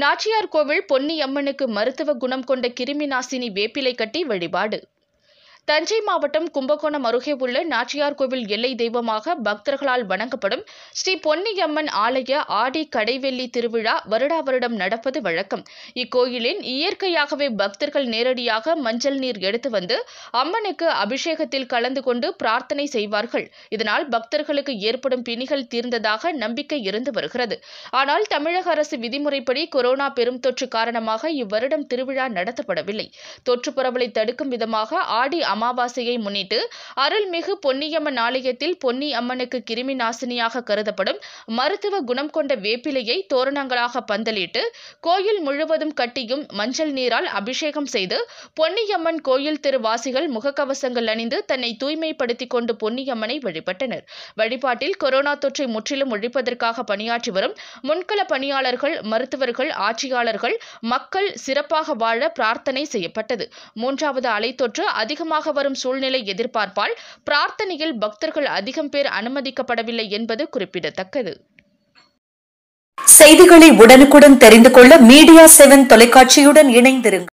நாச்சியார் கோவில் பொன்னியம்மனுக்கு மருத்துவ குணம் கொண்ட கிருமி நாசினி வேப்பிலை கட்டி வழிபாடு தஞ்சை மாவட்டம் கும்பகோணம் அருகே உள்ள நாச்சியார் கோவில் எல்லை தெய்வமாக பக்தர்களால் வணங்கப்படும் ஸ்ரீ பொன்னியம்மன் ஆலய ஆடி கடைவெள்ளி திருவிழா வருடா வருடம் நடப்பது வழக்கம் இக்கோயிலில் இயற்கையாகவே பக்தர்கள் நேரடியாக மஞ்சள் நீர் எடுத்து வந்து அம்மனுக்கு அபிஷேகத்தில் கலந்து கொண்டு பிரார்த்தனை செய்வார்கள் இதனால் பக்தர்களுக்கு ஏற்படும் பிணிகள் தீர்ந்ததாக நம்பிக்கை இருந்து வருகிறது ஆனால் தமிழக அரசு விதிமுறைப்படி கொரோனா பெரும் தொற்று காரணமாக இவ்வருடம் திருவிழா நடத்தப்படவில்லை தொற்று பரவலை தடுக்கும் விதமாக ஆடி அமாவாசையை முன்னிட்டு அருள்மிகு பொன்னியம்மன் ஆலயத்தில் பொன்னி அம்மனுக்கு கிருமி நாசினியாக கருதப்படும் மருத்துவ குணம் கொண்ட வேப்பிலையை தோரணங்களாக பந்தலிட்டு கோயில் முழுவதும் கட்டியும் மஞ்சள் நீரால் அபிஷேகம் செய்து பொன்னியம்மன் கோயில் திருவாசிகள் முகக்கவசங்கள் அணிந்து தன்னை தூய்மைப்படுத்திக் கொண்டு பொன்னியம்மனை வழிபட்டனர் வழிபாட்டில் கொரோனா தொற்றை முற்றிலும் ஒழிப்பதற்காக பணியாற்றி வரும் முன்கள பணியாளர்கள் மருத்துவர்கள் ஆட்சியாளர்கள் மக்கள் சிறப்பாக வாழ பிரார்த்தனை செய்யப்பட்டது மூன்றாவது அலை தொற்று அதிகமாக வரும் சூழ்நிலை எதிர்பார்ப்பால் இருப்பதால் பிரார்த்தனையில் பக்தர்கள் அதிகம் பேர் அனுமதிக்கப்படவில்லை என்பது குறிப்பிடத்தக்கது செய்திகளை உடனுக்குடன் தெரிந்து கொள்ள மீடியா செவன் தொலைக்காட்சியுடன் இணைந்திருங்கள்